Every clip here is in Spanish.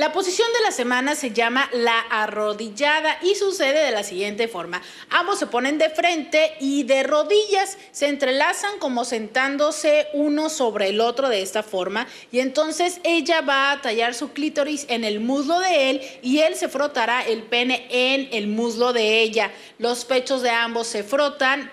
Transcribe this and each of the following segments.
La posición de la semana se llama la arrodillada y sucede de la siguiente forma. Ambos se ponen de frente y de rodillas se entrelazan como sentándose uno sobre el otro de esta forma y entonces ella va a tallar su clítoris en el muslo de él y él se frotará el pene en el muslo de ella. Los pechos de ambos se frotan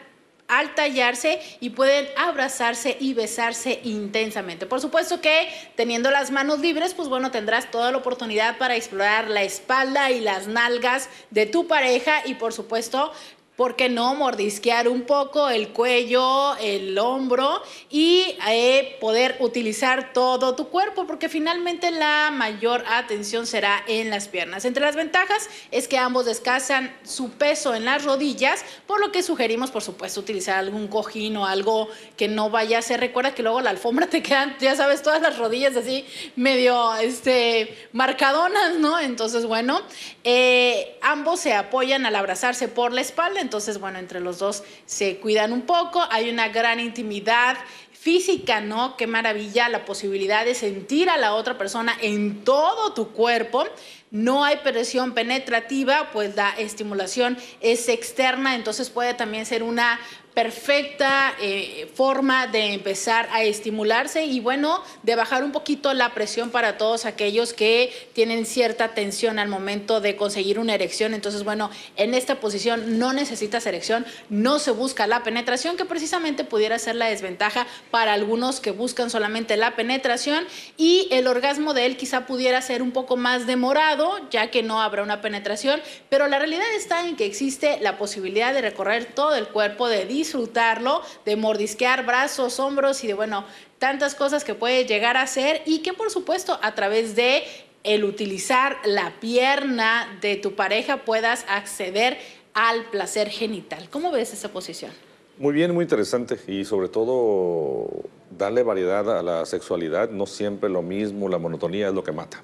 al tallarse y pueden abrazarse y besarse intensamente. Por supuesto que teniendo las manos libres, pues bueno, tendrás toda la oportunidad para explorar la espalda y las nalgas de tu pareja y por supuesto ¿por qué no mordisquear un poco el cuello, el hombro y eh, poder utilizar todo tu cuerpo? Porque finalmente la mayor atención será en las piernas. Entre las ventajas es que ambos descansan su peso en las rodillas, por lo que sugerimos, por supuesto, utilizar algún cojín o algo que no vaya a ser. Recuerda que luego la alfombra te quedan, ya sabes, todas las rodillas así medio este, marcadonas, ¿no? Entonces, bueno, eh, ambos se apoyan al abrazarse por la espalda entonces, bueno, entre los dos se cuidan un poco, hay una gran intimidad física, ¿no? Qué maravilla la posibilidad de sentir a la otra persona en todo tu cuerpo. No hay presión penetrativa, pues la estimulación es externa, entonces puede también ser una perfecta eh, forma de empezar a estimularse y bueno, de bajar un poquito la presión para todos aquellos que tienen cierta tensión al momento de conseguir una erección. Entonces, bueno, en esta posición no necesitas erección, no se busca la penetración, que precisamente pudiera ser la desventaja para algunos que buscan solamente la penetración y el orgasmo de él quizá pudiera ser un poco más demorado, ya que no habrá una penetración, pero la realidad está en que existe la posibilidad de recorrer todo el cuerpo de disfrutarlo, de mordisquear brazos, hombros y de, bueno, tantas cosas que puede llegar a hacer y que por supuesto a través de el utilizar la pierna de tu pareja puedas acceder al placer genital. ¿Cómo ves esa posición? Muy bien, muy interesante y sobre todo darle variedad a la sexualidad, no siempre lo mismo, la monotonía es lo que mata.